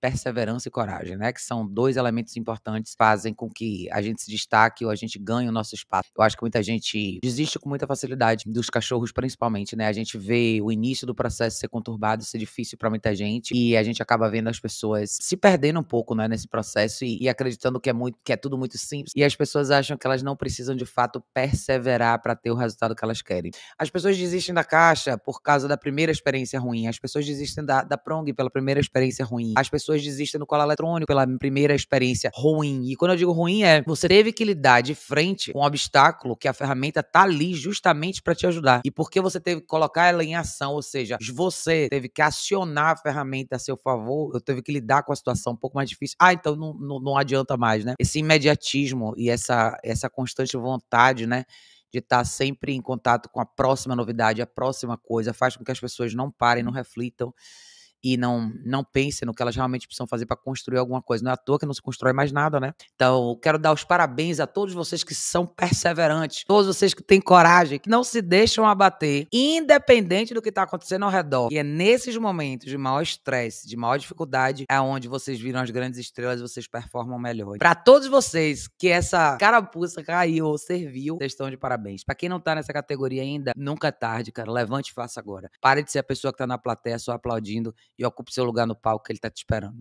perseverança e coragem, né? Que são dois elementos importantes que fazem com que a gente se destaque ou a gente ganhe o nosso espaço. Eu acho que muita gente desiste com muita facilidade dos cachorros, principalmente, né? A gente vê o início do processo ser conturbado, ser difícil para muita gente e a gente acaba vendo as pessoas se perdendo um pouco, né, nesse processo e, e acreditando que é muito, que é tudo muito simples e as pessoas acham que elas não precisam de fato perseverar para ter o resultado que elas querem. As pessoas desistem da caixa por causa da primeira experiência ruim, as pessoas desistem da, da prong pela primeira experiência ruim, as pessoas pessoas desistem do colar eletrônico pela primeira experiência ruim. E quando eu digo ruim é você teve que lidar de frente com um obstáculo que a ferramenta tá ali justamente para te ajudar. E porque você teve que colocar ela em ação, ou seja, você teve que acionar a ferramenta a seu favor, eu teve que lidar com a situação um pouco mais difícil. Ah, então não, não, não adianta mais, né? Esse imediatismo e essa, essa constante vontade, né? de estar tá sempre em contato com a próxima novidade, a próxima coisa, faz com que as pessoas não parem, não reflitam e não não pensa no que elas realmente precisam fazer para construir alguma coisa. Não é à toa que não se constrói mais nada, né? Então, quero dar os parabéns a todos vocês que são perseverantes, todos vocês que têm coragem, que não se deixam abater, independente do que está acontecendo ao redor. E é nesses momentos de maior estresse, de maior dificuldade, é onde vocês viram as grandes estrelas, e vocês performam melhor. Para todos vocês que essa carapuça caiu ou serviu, vocês estão de parabéns. Para quem não tá nessa categoria ainda, nunca é tarde, cara. Levante e faça agora. Pare de ser a pessoa que tá na plateia só aplaudindo e ocupe seu lugar no palco que ele está te esperando.